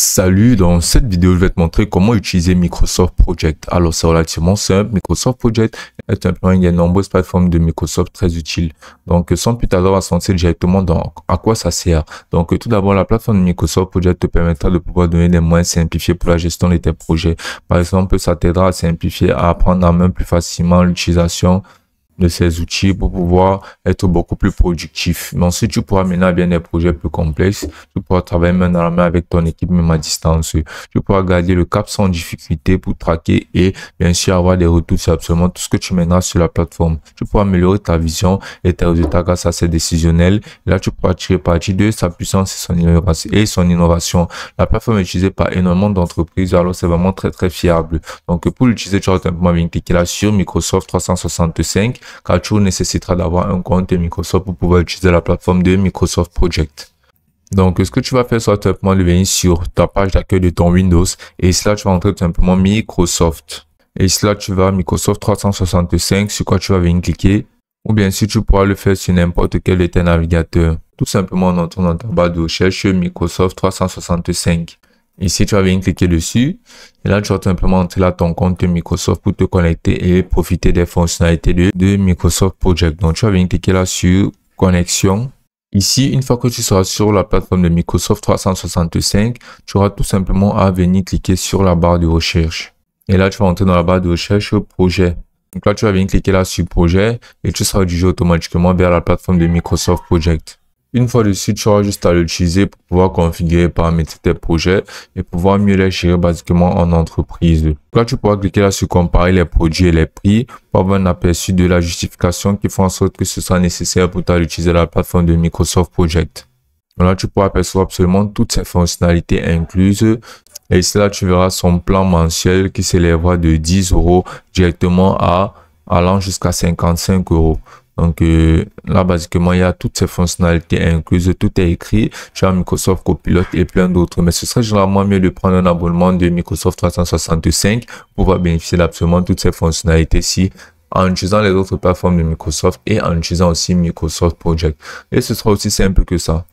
Salut, dans cette vidéo, je vais te montrer comment utiliser Microsoft Project. Alors, c'est relativement simple. Microsoft Project est un plan, il y a de nombreuses plateformes de Microsoft très utiles. Donc, sans plus tarder, on va se lancer directement dans à quoi ça sert. Donc, tout d'abord, la plateforme Microsoft Project te permettra de pouvoir donner des moyens simplifiés pour la gestion de tes projets. Par exemple, ça t'aidera à simplifier, à apprendre à main plus facilement l'utilisation de ces outils pour pouvoir être beaucoup plus productif. Mais ensuite, tu pourras mener à bien des projets plus complexes. Tu pourras travailler main dans la main avec ton équipe, même à distance. Tu pourras garder le cap sans difficulté pour traquer et bien sûr avoir des retours sur absolument tout ce que tu mèneras sur la plateforme. Tu pourras améliorer ta vision et tes résultats grâce à ces décisionnels. là, tu pourras tirer parti de sa puissance et son innovation. Et son innovation. La plateforme est utilisée par énormément d'entreprises, alors c'est vraiment très très fiable. Donc pour l'utiliser, tu vas simplement cliquer là sur Microsoft 365 tu nécessitera d'avoir un compte Microsoft pour pouvoir utiliser la plateforme de Microsoft Project. Donc, ce que tu vas faire, soit simplement venir sur ta page d'accueil de ton Windows et cela, tu vas entrer tout simplement Microsoft. Et cela, tu vas Microsoft 365 sur quoi tu vas venir cliquer ou bien si tu pourras le faire sur n'importe quel de tes navigateurs. Tout simplement, en entrant dans ta barre de recherche Microsoft 365. Ici, tu vas venir cliquer dessus. Et là, tu vas tout simplement entrer là ton compte Microsoft pour te connecter et profiter des fonctionnalités de, de Microsoft Project. Donc, tu vas venir cliquer là sur connexion. Ici, une fois que tu seras sur la plateforme de Microsoft 365, tu auras tout simplement à venir cliquer sur la barre de recherche. Et là, tu vas entrer dans la barre de recherche projet. Donc là, tu vas venir cliquer là sur projet et tu seras dirigé automatiquement vers la plateforme de Microsoft Project. Une fois dessus, tu auras juste à l'utiliser pour pouvoir configurer et paramètres tes projets et pouvoir mieux les gérer basiquement en entreprise. Là, tu pourras cliquer là sur comparer les produits et les prix pour avoir un aperçu de la justification qui font en sorte que ce sera nécessaire pour toi la plateforme de Microsoft Project. Là, tu pourras apercevoir absolument toutes ces fonctionnalités incluses. Et ici, là, tu verras son plan mensuel qui s'élèvera de 10 euros directement à allant jusqu'à 55 euros. Donc, euh, Là, basiquement, il y a toutes ces fonctionnalités incluses, tout est écrit. Tu as Microsoft Copilot et plein d'autres. Mais ce serait généralement mieux de prendre un abonnement de Microsoft 365 pour pouvoir bénéficier d'absolument toutes ces fonctionnalités-ci en utilisant les autres plateformes de Microsoft et en utilisant aussi Microsoft Project. Et ce sera aussi simple que ça.